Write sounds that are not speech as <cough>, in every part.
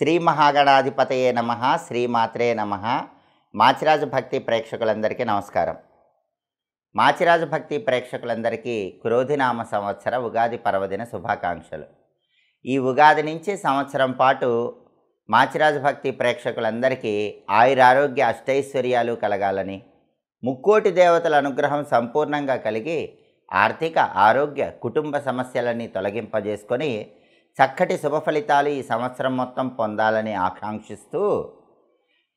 శ్రీ మహాగణాధిపతయే నమ శ్రీమాత్రే నమ మాచిరాజు భక్తి ప్రేక్షకులందరికీ నమస్కారం మాచిరాజు భక్తి ప్రేక్షకులందరికీ క్రోధినామ సంవత్సర ఉగాది పర్వదిన శుభాకాంక్షలు ఈ ఉగాది నుంచి సంవత్సరం పాటు మాచిరాజు భక్తి ప్రేక్షకులందరికీ ఆయురారోగ్య అష్టైశ్వర్యాలు కలగాలని ముక్కోటి దేవతల అనుగ్రహం సంపూర్ణంగా కలిగి ఆర్థిక ఆరోగ్య కుటుంబ సమస్యలన్నీ తొలగింపజేసుకొని చక్కటి శుభ ఫలితాలు ఈ సంవత్సరం మొత్తం పొందాలని ఆకాంక్షిస్తూ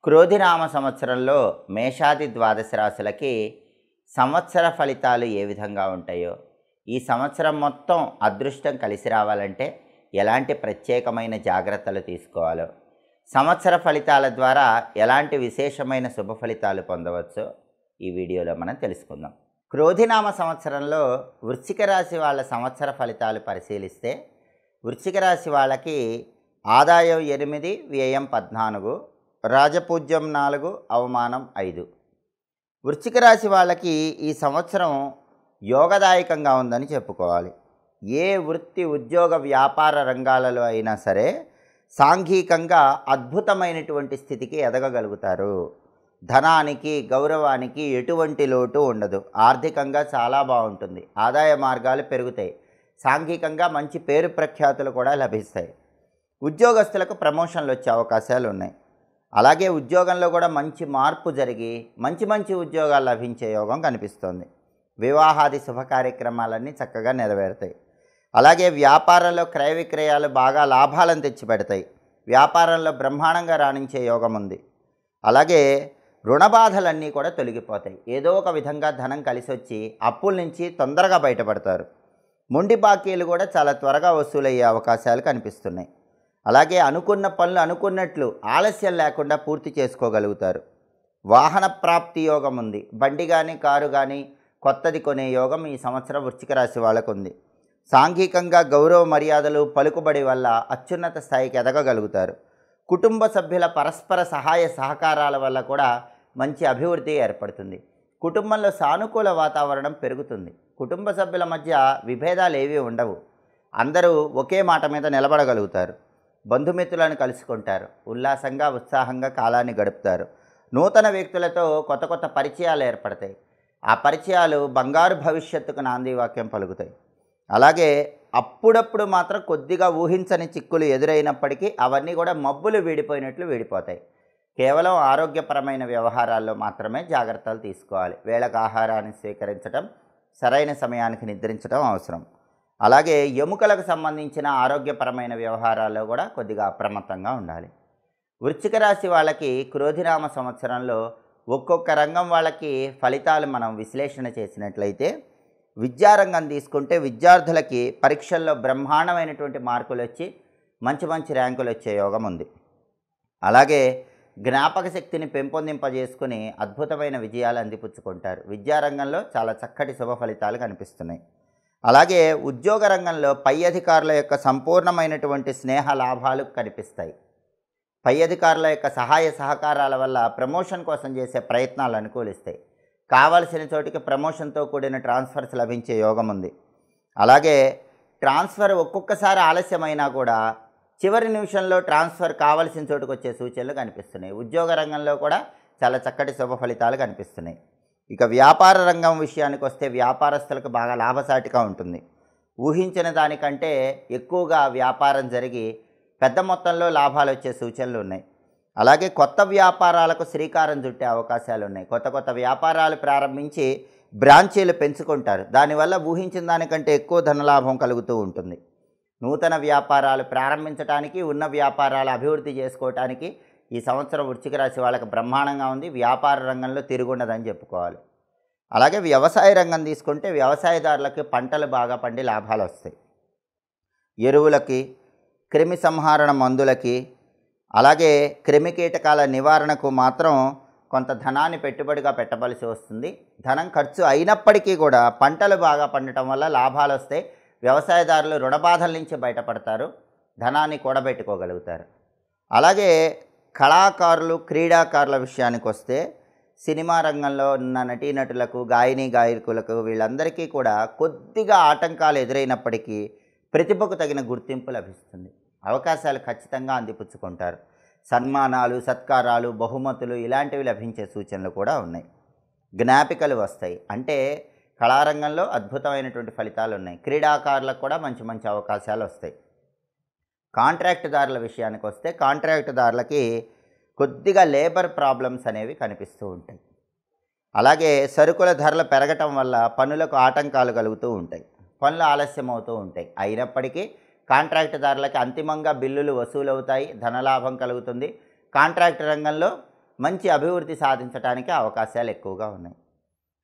క్రోధినామ సంవత్సరంలో మేషాది ద్వాదశ రాశులకి సంవత్సర ఫలితాలు ఏ విధంగా ఉంటాయో ఈ సంవత్సరం మొత్తం అదృష్టం కలిసి రావాలంటే ఎలాంటి ప్రత్యేకమైన జాగ్రత్తలు తీసుకోవాలో సంవత్సర ఫలితాల ద్వారా ఎలాంటి విశేషమైన శుభ ఫలితాలు పొందవచ్చో ఈ వీడియోలో మనం తెలుసుకుందాం క్రోధినామ సంవత్సరంలో వృశ్చిక రాశి వాళ్ళ సంవత్సర ఫలితాలు పరిశీలిస్తే వృశ్చిక రాశి వాళ్ళకి ఆదాయం ఎనిమిది వ్యయం పద్నాలుగు రాజపూజ్యం నాలుగు అవమానం ఐదు వృశ్చిక రాశి వాళ్ళకి ఈ సంవత్సరం యోగదాయకంగా ఉందని చెప్పుకోవాలి ఏ వృత్తి ఉద్యోగ వ్యాపార రంగాలలో అయినా సరే సాంఘికంగా అద్భుతమైనటువంటి స్థితికి ఎదగగలుగుతారు ధనానికి గౌరవానికి ఎటువంటి లోటు ఉండదు ఆర్థికంగా చాలా బాగుంటుంది ఆదాయ మార్గాలు పెరుగుతాయి సాంఘికంగా మంచి పేరు ప్రఖ్యాతులు కూడా లభిస్తాయి ఉద్యోగస్తులకు ప్రమోషన్లు వచ్చే అవకాశాలు ఉన్నాయి అలాగే ఉద్యోగంలో కూడా మంచి మార్పు జరిగి మంచి మంచి ఉద్యోగాలు లభించే యోగం కనిపిస్తోంది వివాహాది శుభ కార్యక్రమాలన్నీ చక్కగా నెరవేరుతాయి అలాగే వ్యాపారంలో క్రయ విక్రయాలు బాగా లాభాలను తెచ్చిపెడతాయి వ్యాపారంలో బ్రహ్మాండంగా రాణించే యోగం ఉంది అలాగే రుణ బాధలన్నీ కూడా తొలగిపోతాయి ఏదో ఒక విధంగా ధనం కలిసి వచ్చి అప్పుల నుంచి తొందరగా బయటపడతారు మొండి బాకీలు కూడా చాలా త్వరగా వసూలయ్యే అవకాశాలు కనిపిస్తున్నాయి అలాగే అనుకున్న పనులు అనుకున్నట్లు ఆలస్యం లేకుండా పూర్తి చేసుకోగలుగుతారు వాహన ప్రాప్తి యోగం ఉంది బండి కానీ కారు కానీ కొత్తది కొనే యోగం ఈ సంవత్సరం వృశ్చిక రాశి వాళ్ళకు ఉంది సాంఘికంగా గౌరవ మర్యాదలు పలుకుబడి వల్ల అత్యున్నత స్థాయికి ఎదగగలుగుతారు కుటుంబ సభ్యుల పరస్పర సహాయ సహకారాల వల్ల కూడా మంచి అభివృద్ధి ఏర్పడుతుంది కుటుంబంలో సానుకూల వాతావరణం పెరుగుతుంది కుటుంబ సభ్యుల మధ్య విభేదాలు ఏవీ ఉండవు అందరూ ఒకే మాట మీద నిలబడగలుగుతారు బంధుమిత్రులను కలుసుకుంటారు ఉల్లాసంగా ఉత్సాహంగా కాలాన్ని గడుపుతారు నూతన వ్యక్తులతో కొత్త కొత్త పరిచయాలు ఏర్పడతాయి ఆ పరిచయాలు బంగారు భవిష్యత్తుకు నాంది వాక్యం పలుకుతాయి అలాగే అప్పుడప్పుడు మాత్రం కొద్దిగా ఊహించని చిక్కులు ఎదురైనప్పటికీ అవన్నీ కూడా మబ్బులు వీడిపోయినట్లు వీడిపోతాయి కేవలం ఆరోగ్యపరమైన వ్యవహారాల్లో మాత్రమే జాగ్రత్తలు తీసుకోవాలి వేళకు ఆహారాన్ని స్వీకరించడం సరైన సమయానికి నిద్రించడం అవసరం అలాగే ఎముకలకు సంబంధించిన ఆరోగ్యపరమైన వ్యవహారాల్లో కూడా కొద్దిగా అప్రమత్తంగా ఉండాలి వృచ్చిక రాశి వాళ్ళకి క్రోధినామ సంవత్సరంలో ఒక్కొక్క రంగం వాళ్ళకి ఫలితాలు మనం విశ్లేషణ చేసినట్లయితే విద్యారంగం తీసుకుంటే విద్యార్థులకి పరీక్షల్లో బ్రహ్మాండమైనటువంటి మార్కులు వచ్చి మంచి మంచి ర్యాంకులు వచ్చే యోగం ఉంది అలాగే జ్ఞాపక శక్తిని పెంపొందింపజేసుకుని అద్భుతమైన విజయాలు అందిపుచ్చుకుంటారు విద్యారంగంలో చాలా చక్కటి శుభ ఫలితాలు కనిపిస్తున్నాయి అలాగే ఉద్యోగ రంగంలో పై అధికారుల యొక్క సంపూర్ణమైనటువంటి స్నేహ లాభాలు కనిపిస్తాయి పై అధికారుల యొక్క సహాయ సహకారాల వల్ల ప్రమోషన్ కోసం చేసే ప్రయత్నాలు అనుకూలిస్తాయి కావలసిన చోటికి ప్రమోషన్తో కూడిన ట్రాన్స్ఫర్స్ లభించే యోగం ఉంది అలాగే ట్రాన్స్ఫర్ ఒక్కొక్కసారి ఆలస్యమైనా కూడా చివరి నిమిషంలో ట్రాన్స్ఫర్ కావలసిన చోటుకు వచ్చే సూచనలు కనిపిస్తున్నాయి ఉద్యోగ రంగంలో కూడా చాలా చక్కటి శుభ ఫలితాలు కనిపిస్తున్నాయి ఇక వ్యాపార రంగం విషయానికి వస్తే వ్యాపారస్తులకు బాగా లాభసాటిగా ఉంటుంది ఊహించిన దానికంటే ఎక్కువగా వ్యాపారం జరిగి పెద్ద మొత్తంలో లాభాలు వచ్చే సూచనలు ఉన్నాయి అలాగే కొత్త వ్యాపారాలకు శ్రీకారం చుట్టే అవకాశాలు ఉన్నాయి కొత్త కొత్త వ్యాపారాలు ప్రారంభించి బ్రాంచీలు పెంచుకుంటారు దానివల్ల ఊహించిన దానికంటే ఎక్కువ ధనలాభం కలుగుతూ ఉంటుంది నూతన వ్యాపారాలు ప్రారంభించడానికి ఉన్న వ్యాపారాలు అభివృద్ధి చేసుకోవటానికి ఈ సంవత్సరం వృచ్చిక రాశి వాళ్ళకి బ్రహ్మాండంగా ఉంది వ్యాపార రంగంలో తిరుగుండదని చెప్పుకోవాలి అలాగే వ్యవసాయ రంగం తీసుకుంటే వ్యవసాయదారులకి పంటలు బాగా పండి లాభాలు వస్తాయి ఎరువులకి క్రిమి సంహారణ మందులకి అలాగే క్రిమి కీటకాల నివారణకు మాత్రం కొంత ధనాన్ని పెట్టుబడిగా పెట్టవలసి వస్తుంది ధనం ఖర్చు అయినప్పటికీ కూడా పంటలు బాగా పండటం వల్ల లాభాలు వస్తాయి వ్యవసాయదారులు రుణబాధల నుంచి బయటపడతారు ధనాన్ని కూడబెట్టుకోగలుగుతారు అలాగే కళాకారులు క్రీడాకారుల విషయానికి వస్తే సినిమా రంగంలో ఉన్న నటీనటులకు గాయని గాయకులకు వీళ్ళందరికీ కూడా కొద్దిగా ఆటంకాలు ఎదురైనప్పటికీ ప్రతిభకు తగిన గుర్తింపు లభిస్తుంది అవకాశాలు ఖచ్చితంగా అందిపుచ్చుకుంటారు సన్మానాలు సత్కారాలు బహుమతులు ఇలాంటివి లభించే సూచనలు కూడా ఉన్నాయి జ్ఞాపికలు వస్తాయి అంటే కళారంగంలో అద్భుతమైనటువంటి ఫలితాలు ఉన్నాయి క్రీడాకారులకు కూడా మంచి మంచి అవకాశాలు వస్తాయి కాంట్రాక్టుదారుల విషయానికి వస్తే కాంట్రాక్టుదారులకి కొద్దిగా లేబర్ ప్రాబ్లమ్స్ అనేవి కనిపిస్తూ ఉంటాయి అలాగే సరుకుల ధరలు పెరగటం వల్ల పనులకు ఆటంకాలు కలుగుతూ ఉంటాయి పనులు ఆలస్యం అవుతూ ఉంటాయి అయినప్పటికీ కాంట్రాక్టుదారులకి అంతిమంగా బిల్లులు వసూలవుతాయి ధనలాభం కలుగుతుంది కాంట్రాక్ట్ రంగంలో మంచి అభివృద్ధి సాధించడానికి అవకాశాలు ఎక్కువగా ఉన్నాయి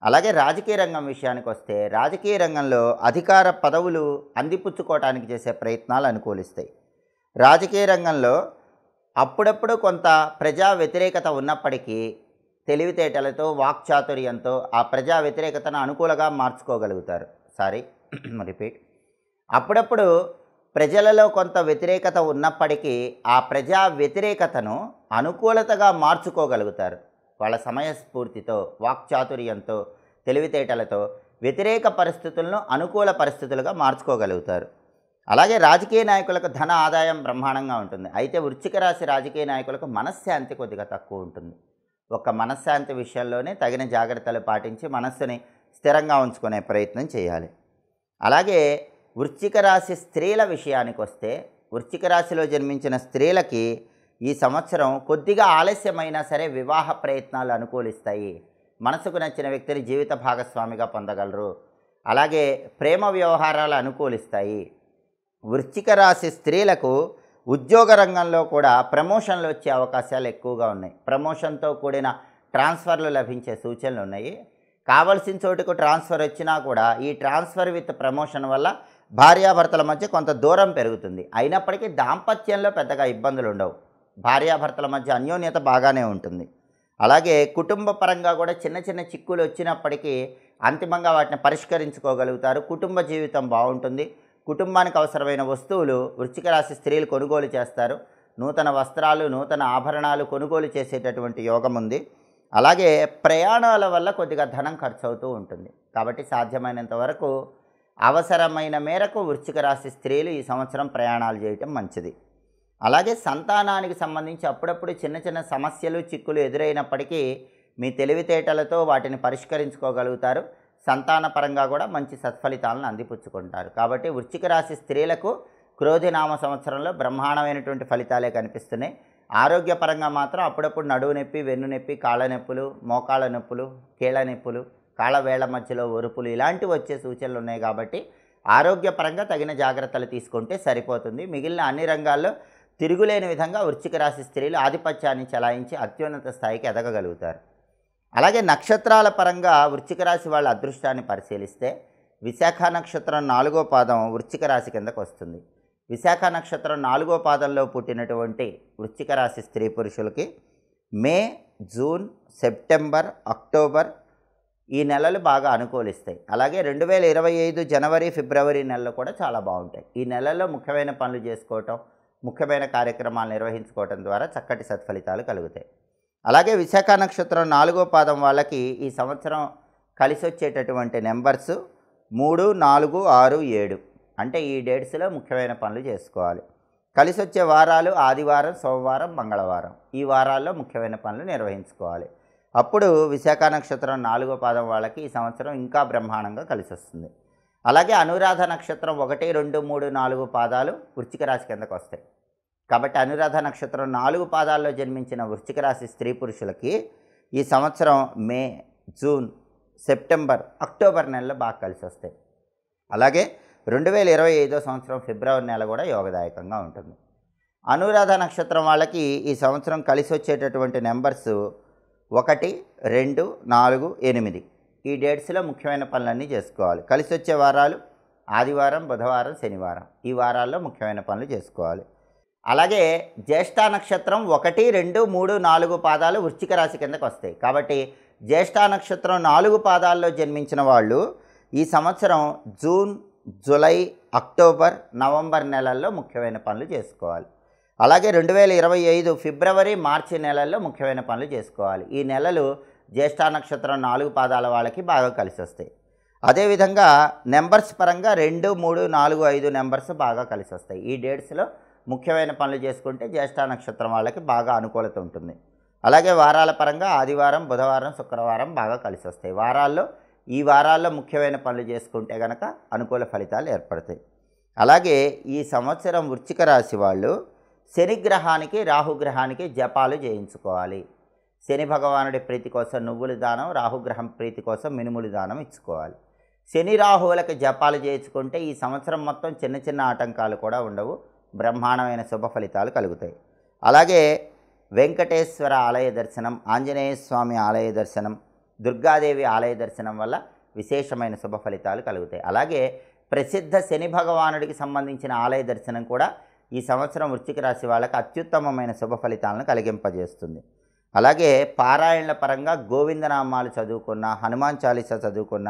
అలాగే రాజకీయ రంగం విషయానికి వస్తే రాజకీయ రంగంలో అధికార పదవులు అందిపుచ్చుకోవటానికి చేసే ప్రయత్నాలు అనుకూలిస్తాయి రాజకీయ రంగంలో అప్పుడప్పుడు కొంత ప్రజా వ్యతిరేకత ఉన్నప్పటికీ తెలివితేటలతో వాక్చాతుర్యంతో ఆ ప్రజా వ్యతిరేకతను అనుకూలంగా మార్చుకోగలుగుతారు సారీ <clears throat> రిపీట్ అప్పుడప్పుడు ప్రజలలో కొంత వ్యతిరేకత ఉన్నప్పటికీ ఆ ప్రజా వ్యతిరేకతను అనుకూలతగా మార్చుకోగలుగుతారు వాళ్ళ సమయస్ఫూర్తితో వాక్చాతుర్యంతో తెలివితేటలతో వ్యతిరేక పరిస్థితులను అనుకూల పరిస్థితులుగా మార్చుకోగలుగుతారు అలాగే రాజకీయ నాయకులకు ధన ఆదాయం బ్రహ్మాండంగా ఉంటుంది అయితే వృచ్చిక రాశి రాజకీయ నాయకులకు మనశ్శాంతి కొద్దిగా తక్కువ ఉంటుంది ఒక మనశ్శాంతి విషయంలోనే తగిన జాగ్రత్తలు పాటించి మనస్సుని స్థిరంగా ఉంచుకునే ప్రయత్నం చేయాలి అలాగే వృచ్చిక రాశి స్త్రీల విషయానికి వస్తే వృచ్చిక రాశిలో జన్మించిన స్త్రీలకి ఈ సంవత్సరం కొద్దిగా ఆలస్యమైనా సరే వివాహ ప్రయత్నాలు అనుకూలిస్తాయి మనసుకు నచ్చిన వ్యక్తిని జీవిత భాగస్వామిగా పొందగలరు అలాగే ప్రేమ వ్యవహారాలు అనుకూలిస్తాయి వృశ్చిక రాశి స్త్రీలకు ఉద్యోగ రంగంలో కూడా ప్రమోషన్లు వచ్చే అవకాశాలు ఎక్కువగా ఉన్నాయి ప్రమోషన్తో కూడిన ట్రాన్స్ఫర్లు లభించే సూచనలు ఉన్నాయి కావలసిన చోటుకు ట్రాన్స్ఫర్ వచ్చినా కూడా ఈ ట్రాన్స్ఫర్ విత్ ప్రమోషన్ వల్ల భార్యాభర్తల మధ్య కొంత దూరం పెరుగుతుంది అయినప్పటికీ దాంపత్యంలో పెద్దగా ఇబ్బందులు ఉండవు భార్యాభర్తల మధ్య అన్యోన్యత బాగానే ఉంటుంది అలాగే కుటుంబ పరంగా కూడా చిన్న చిన్న చిక్కులు వచ్చినప్పటికీ అంతిమంగా వాటిని పరిష్కరించుకోగలుగుతారు కుటుంబ జీవితం బాగుంటుంది కుటుంబానికి అవసరమైన వస్తువులు వృచ్చిక రాశి స్త్రీలు కొనుగోలు చేస్తారు నూతన వస్త్రాలు నూతన ఆభరణాలు కొనుగోలు చేసేటటువంటి యోగం ఉంది అలాగే ప్రయాణాల వల్ల కొద్దిగా ధనం ఖర్చు అవుతూ ఉంటుంది కాబట్టి సాధ్యమైనంత వరకు అవసరమైన మేరకు వృచ్చిక రాశి స్త్రీలు ఈ సంవత్సరం ప్రయాణాలు చేయటం మంచిది అలాగే సంతానానికి సంబంధించి అప్పుడప్పుడు చిన్న చిన్న సమస్యలు చిక్కులు ఎదురైనప్పటికీ మీ తెలివితేటలతో వాటిని పరిష్కరించుకోగలుగుతారు సంతాన పరంగా కూడా మంచి సత్ఫలితాలను అందిపుచ్చుకుంటారు కాబట్టి వృచ్చిక రాశి స్త్రీలకు క్రోధినామ సంవత్సరంలో బ్రహ్మాండమైనటువంటి ఫలితాలే కనిపిస్తున్నాయి ఆరోగ్యపరంగా మాత్రం అప్పుడప్పుడు నడువు నొప్పి వెన్ను నొప్పి కాళ్ళ నొప్పులు మోకాళ్ళ నొప్పులు కీళ్ళ నొప్పులు కాళ్ళ వేళ్ల మధ్యలో ఒరుపులు ఇలాంటివి వచ్చే సూచనలు ఉన్నాయి కాబట్టి ఆరోగ్యపరంగా తగిన జాగ్రత్తలు తీసుకుంటే సరిపోతుంది మిగిలిన అన్ని రంగాల్లో తిరుగులేని విధంగా వృశ్చిక రాశి స్త్రీలు ఆధిపత్యాన్ని చలాయించి అత్యున్నత స్థాయికి ఎదగగలుగుతారు అలాగే నక్షత్రాల పరంగా వృశ్చిక రాశి వాళ్ళ అదృష్టాన్ని పరిశీలిస్తే విశాఖ నక్షత్రం నాలుగో పాదం వృశ్చిక రాశి కిందకు వస్తుంది విశాఖ నక్షత్రం నాలుగో పాదంలో పుట్టినటువంటి వృశ్చిక రాశి స్త్రీ పురుషులకి మే జూన్ సెప్టెంబర్ అక్టోబర్ ఈ నెలలు బాగా అనుకూలిస్తాయి అలాగే రెండు వేల ఇరవై ఐదు జనవరి ఫిబ్రవరి నెలలు కూడా చాలా బాగుంటాయి ఈ నెలల్లో ముఖ్యమైన పనులు చేసుకోవటం ముఖ్యమైన కార్యక్రమాలు నిర్వహించుకోవడం ద్వారా చక్కటి సత్ఫలితాలు కలుగుతాయి అలాగే విశాఖ నక్షత్రం నాలుగో పాదం వాళ్ళకి ఈ సంవత్సరం కలిసి వచ్చేటటువంటి నెంబర్స్ మూడు నాలుగు ఆరు ఏడు అంటే ఈ డేట్స్లో ముఖ్యమైన పనులు చేసుకోవాలి కలిసి వచ్చే వారాలు ఆదివారం సోమవారం మంగళవారం ఈ వారాల్లో ముఖ్యమైన పనులు నిర్వహించుకోవాలి అప్పుడు విశాఖ నక్షత్రం నాలుగో పాదం వాళ్ళకి ఈ సంవత్సరం ఇంకా బ్రహ్మాండంగా కలిసి వస్తుంది అలాగే అనురాధ నక్షత్రం ఒకటి రెండు మూడు నాలుగు పాదాలు వృచ్చిక రాశి కిందకు వస్తాయి కాబట్టి అనురాధ నక్షత్రం నాలుగు పాదాల్లో జన్మించిన వృచ్చిక రాశి స్త్రీ పురుషులకి ఈ సంవత్సరం మే జూన్ సెప్టెంబర్ అక్టోబర్ నెలలో బాగా కలిసి వస్తాయి అలాగే రెండు వేల ఇరవై ఐదో సంవత్సరం ఫిబ్రవరి నెల కూడా యోగదాయకంగా ఉంటుంది అనురాధ నక్షత్రం వాళ్ళకి ఈ సంవత్సరం కలిసి వచ్చేటటువంటి నెంబర్స్ ఒకటి రెండు నాలుగు ఎనిమిది ఈ డేట్స్లో ముఖ్యమైన పనులన్నీ చేసుకోవాలి కలిసి వచ్చే వారాలు ఆదివారం బుధవారం శనివారం ఈ వారాల్లో ముఖ్యమైన పనులు చేసుకోవాలి అలాగే జ్యేష్ఠ నక్షత్రం ఒకటి రెండు మూడు నాలుగు పాదాలు వృశ్చిక రాశి కిందకు వస్తాయి కాబట్టి జ్యేష్ఠ నక్షత్రం నాలుగు పాదాల్లో జన్మించిన వాళ్ళు ఈ సంవత్సరం జూన్ జూలై అక్టోబర్ నవంబర్ నెలల్లో ముఖ్యమైన పనులు చేసుకోవాలి అలాగే రెండు వేల ఇరవై ఐదు ఫిబ్రవరి మార్చి నెలల్లో ముఖ్యమైన పనులు చేసుకోవాలి ఈ నెలలు జ్యేష్ఠ నక్షత్రం నాలుగు పాదాల వాళ్ళకి బాగా కలిసి వస్తాయి అదేవిధంగా నెంబర్స్ పరంగా రెండు మూడు నాలుగు ఐదు నెంబర్స్ బాగా కలిసి వస్తాయి ఈ డేట్స్లో ముఖ్యమైన పనులు చేసుకుంటే జ్యేష్ఠ నక్షత్రం వాళ్ళకి బాగా అనుకూలత ఉంటుంది అలాగే వారాల పరంగా ఆదివారం బుధవారం శుక్రవారం బాగా కలిసి వస్తాయి వారాల్లో ఈ వారాల్లో ముఖ్యమైన పనులు చేసుకుంటే కనుక అనుకూల ఫలితాలు ఏర్పడతాయి అలాగే ఈ సంవత్సరం వృచ్చిక రాశి వాళ్ళు శనిగ్రహానికి రాహుగ్రహానికి జపాలు చేయించుకోవాలి శని భగవానుడి ప్రీతి కోసం నువ్వుల దానం రాహుగ్రహం ప్రీతి కోసం మినుముల దానం ఇచ్చుకోవాలి శని రాహువులకు జపాలు చేయించుకుంటే ఈ సంవత్సరం మొత్తం చిన్న చిన్న ఆటంకాలు కూడా ఉండవు బ్రహ్మాండమైన శుభ ఫలితాలు కలుగుతాయి అలాగే వెంకటేశ్వర ఆలయ దర్శనం ఆంజనేయ స్వామి ఆలయ దర్శనం దుర్గాదేవి ఆలయ దర్శనం వల్ల విశేషమైన శుభ ఫలితాలు కలుగుతాయి అలాగే ప్రసిద్ధ శని భగవానుడికి సంబంధించిన ఆలయ దర్శనం కూడా ఈ సంవత్సరం వృశ్చిక రాశి వాళ్ళకి అత్యుత్తమమైన శుభ ఫలితాలను కలిగింపజేస్తుంది అలాగే పారాయణల పరంగా గోవిందనామాలు చదువుకున్న హనుమాన్ చాలీస చదువుకున్న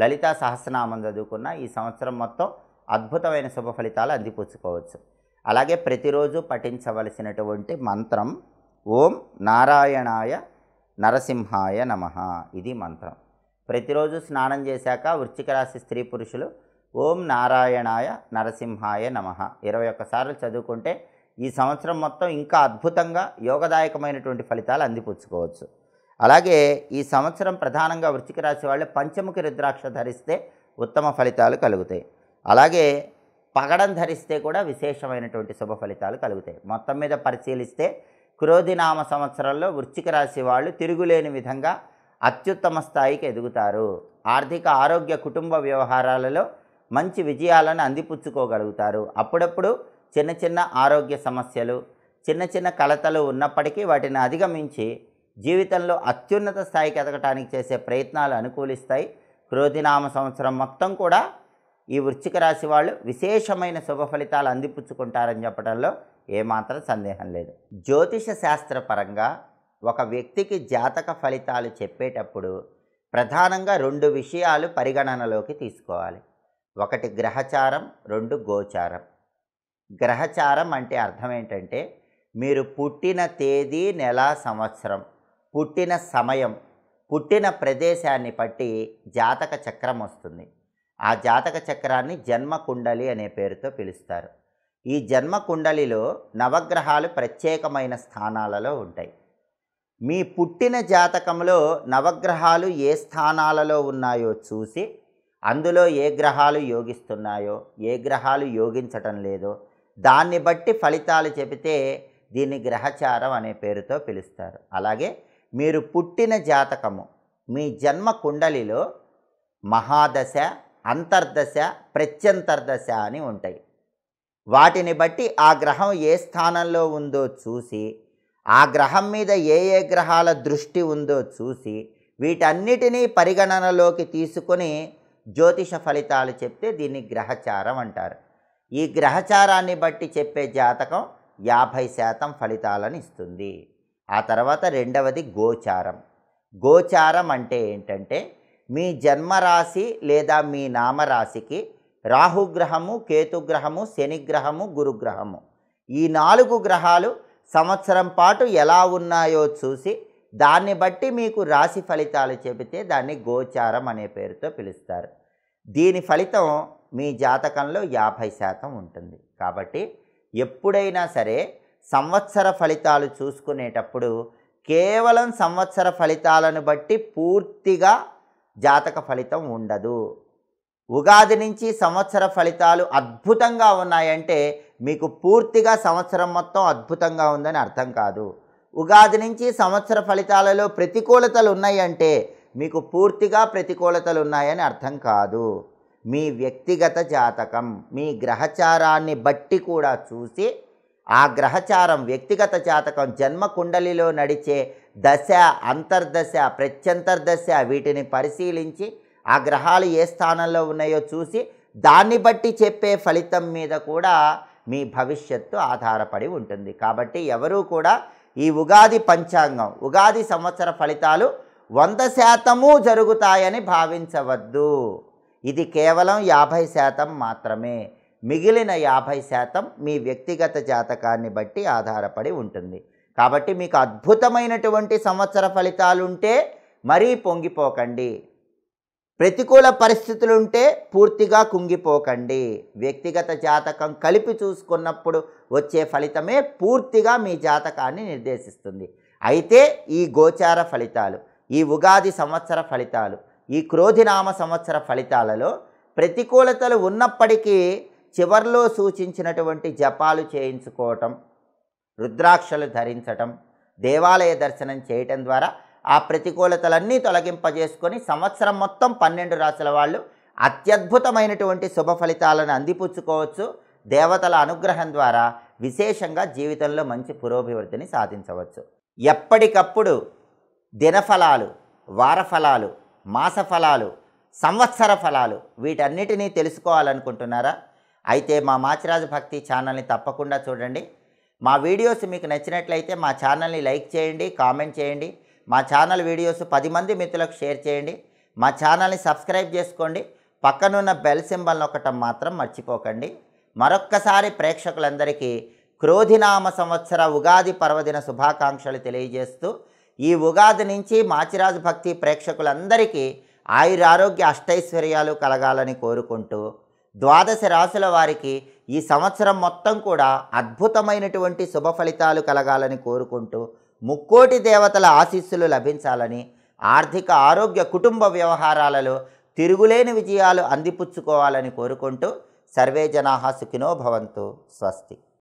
లలితా సహస్రనామం చదువుకున్న ఈ సంవత్సరం మొత్తం అద్భుతమైన శుభ ఫలితాలు అందిపుచ్చుకోవచ్చు అలాగే ప్రతిరోజు పఠించవలసినటువంటి మంత్రం ఓం నారాయణాయ నరసింహాయ నమ ఇది మంత్రం ప్రతిరోజు స్నానం చేశాక వృశ్చిక రాశి స్త్రీ పురుషులు ఓం నారాయణాయ నరసింహాయ నమ ఇరవై ఒక్కసార్లు చదువుకుంటే ఈ సంవత్సరం మొత్తం ఇంకా అద్భుతంగా యోగదాయకమైనటువంటి ఫలితాలు అందిపుచ్చుకోవచ్చు అలాగే ఈ సంవత్సరం ప్రధానంగా వృత్తికి రాశి వాళ్ళు పంచముఖి రుద్రాక్ష ధరిస్తే ఉత్తమ ఫలితాలు కలుగుతాయి అలాగే పగడం ధరిస్తే కూడా విశేషమైనటువంటి శుభ ఫలితాలు కలుగుతాయి మొత్తం మీద పరిశీలిస్తే క్రోధినామ సంవత్సరంలో వృశ్చిక రాసి వాళ్ళు తిరుగులేని విధంగా అత్యుత్తమ స్థాయికి ఎదుగుతారు ఆర్థిక ఆరోగ్య కుటుంబ వ్యవహారాలలో మంచి విజయాలను అందిపుచ్చుకోగలుగుతారు అప్పుడప్పుడు చిన్న చిన్న ఆరోగ్య సమస్యలు చిన్న చిన్న కలతలు ఉన్నప్పటికీ వాటిని అధిగమించి జీవితంలో అత్యున్నత స్థాయికి ఎదగటానికి చేసే ప్రయత్నాలు అనుకూలిస్తాయి క్రోధినామ సంవత్సరం మొత్తం కూడా ఈ వృశ్చిక రాశి వాళ్ళు విశేషమైన శుభ ఫలితాలు అందిపుచ్చుకుంటారని చెప్పడంలో ఏమాత్రం సందేహం లేదు జ్యోతిష శాస్త్రపరంగా ఒక వ్యక్తికి జాతక ఫలితాలు చెప్పేటప్పుడు ప్రధానంగా రెండు విషయాలు పరిగణనలోకి తీసుకోవాలి ఒకటి గ్రహచారం రెండు గోచారం గ్రహచారం అంటే అర్థం ఏంటంటే మీరు పుట్టిన తేదీ నెల సంవత్సరం పుట్టిన సమయం పుట్టిన ప్రదేశాన్ని బట్టి జాతక చక్రం వస్తుంది ఆ జాతక చక్రాన్ని జన్మ కుండలి అనే పేరుతో పిలుస్తారు ఈ జన్మ కుండలిలో నవగ్రహాలు ప్రత్యేకమైన స్థానాలలో ఉంటాయి మీ పుట్టిన జాతకంలో నవగ్రహాలు ఏ స్థానాలలో ఉన్నాయో చూసి అందులో ఏ గ్రహాలు యోగిస్తున్నాయో ఏ గ్రహాలు యోగించటం లేదో దాన్ని బట్టి ఫలితాలు చెబితే దీన్ని గ్రహచారం అనే పేరుతో పిలుస్తారు అలాగే మీరు పుట్టిన జాతకము మీ జన్మ కుండలిలో మహాదశ అంతర్దశ ప్రత్యంతర్దశ అని ఉంటాయి వాటిని బట్టి ఆ గ్రహం ఏ స్థానంలో ఉందో చూసి ఆ గ్రహం మీద ఏ ఏ గ్రహాల దృష్టి ఉందో చూసి వీటన్నిటినీ పరిగణనలోకి తీసుకొని జ్యోతిష ఫలితాలు చెప్తే దీన్ని గ్రహచారం అంటారు ఈ గ్రహచారాన్ని బట్టి చెప్పే జాతకం యాభై శాతం ఫలితాలను ఇస్తుంది ఆ తర్వాత రెండవది గోచారం గోచారం అంటే ఏంటంటే మీ జన్మరాశి లేదా మీ నామరాశికి రాహుగ్రహము కేతుగ్రహము శనిగ్రహము గురుగ్రహము ఈ నాలుగు గ్రహాలు సంవత్సరం పాటు ఎలా ఉన్నాయో చూసి దాన్ని బట్టి మీకు రాశి ఫలితాలు చెబితే దాన్ని గోచారం అనే పేరుతో పిలుస్తారు దీని ఫలితం మీ జాతకంలో యాభై శాతం ఉంటుంది కాబట్టి ఎప్పుడైనా సరే సంవత్సర ఫలితాలు చూసుకునేటప్పుడు కేవలం సంవత్సర ఫలితాలను బట్టి పూర్తిగా జాతక ఫలితం ఉండదు ఉగాది నుంచి సంవత్సర ఫలితాలు అద్భుతంగా ఉన్నాయంటే మీకు పూర్తిగా సంవత్సరం మొత్తం అద్భుతంగా ఉందని అర్థం కాదు ఉగాది నుంచి సంవత్సర ఫలితాలలో ప్రతికూలతలు ఉన్నాయంటే మీకు పూర్తిగా ప్రతికూలతలు ఉన్నాయని అర్థం కాదు మీ వ్యక్తిగత జాతకం మీ గ్రహచారాన్ని బట్టి కూడా చూసి ఆ గ్రహచారం వ్యక్తిగత జాతకం జన్మ కుండలిలో నడిచే దశ అంతర్దశ ప్రత్యంతర్దశ వీటిని పరిశీలించి ఆ గ్రహాలు ఏ స్థానంలో ఉన్నాయో చూసి దాన్ని బట్టి చెప్పే ఫలితం మీద కూడా మీ భవిష్యత్తు ఆధారపడి ఉంటుంది కాబట్టి ఎవరూ కూడా ఈ ఉగాది పంచాంగం ఉగాది సంవత్సర ఫలితాలు వంద శాతము జరుగుతాయని భావించవద్దు ఇది కేవలం యాభై శాతం మాత్రమే మిగిలిన యాభై శాతం మీ వ్యక్తిగత జాతకాన్ని బట్టి ఆధారపడి ఉంటుంది కాబట్టి మీకు అద్భుతమైనటువంటి సంవత్సర ఫలితాలుంటే మరీ పొంగిపోకండి ప్రతికూల పరిస్థితులుంటే పూర్తిగా కుంగిపోకండి వ్యక్తిగత జాతకం కలిపి చూసుకున్నప్పుడు వచ్చే ఫలితమే పూర్తిగా మీ జాతకాన్ని నిర్దేశిస్తుంది అయితే ఈ గోచార ఫలితాలు ఈ ఉగాది సంవత్సర ఫలితాలు ఈ క్రోధినామ సంవత్సర ఫలితాలలో ప్రతికూలతలు ఉన్నప్పటికీ చివర్లో సూచించినటువంటి జపాలు చేయించుకోవటం రుద్రాక్షలు ధరించటం దేవాలయ దర్శనం చేయటం ద్వారా ఆ ప్రతికూలతలన్నీ తొలగింపజేసుకొని సంవత్సరం మొత్తం పన్నెండు రాసుల వాళ్ళు అత్యద్భుతమైనటువంటి శుభ ఫలితాలను అందిపుచ్చుకోవచ్చు దేవతల అనుగ్రహం ద్వారా విశేషంగా జీవితంలో మంచి పురోభివృద్ధిని సాధించవచ్చు ఎప్పటికప్పుడు దినఫలాలు వారఫలాలు మాస ఫలాలు సంవత్సర ఫలాలు వీటన్నిటినీ తెలుసుకోవాలనుకుంటున్నారా అయితే మా మాచిరాజు భక్తి ఛానల్ని తప్పకుండా చూడండి మా వీడియోస్ మీకు నచ్చినట్లయితే మా ఛానల్ని లైక్ చేయండి కామెంట్ చేయండి మా ఛానల్ వీడియోస్ పది మంది మిత్రులకు షేర్ చేయండి మా ఛానల్ని సబ్స్క్రైబ్ చేసుకోండి పక్కనున్న బెల్ సింబల్ ఒకటం మాత్రం మర్చిపోకండి మరొక్కసారి ప్రేక్షకులందరికీ క్రోధినామ సంవత్సర ఉగాది పర్వదిన శుభాకాంక్షలు తెలియజేస్తూ ఈ ఉగాది నుంచి మాచిరాజు భక్తి ప్రేక్షకులందరికీ ఆరోగ్య అష్టైశ్వర్యాలు కలగాలని కోరుకుంటూ ద్వాదశ రాశుల వారికి ఈ సంవత్సరం మొత్తం కూడా అద్భుతమైనటువంటి శుభ ఫలితాలు కలగాలని కోరుకుంటూ ముక్కోటి దేవతల ఆశీస్సులు లభించాలని ఆర్థిక ఆరోగ్య కుటుంబ వ్యవహారాలలో తిరుగులేని విజయాలు అందిపుచ్చుకోవాలని కోరుకుంటూ సర్వే జనా సుఖినో భవంతు స్వస్తి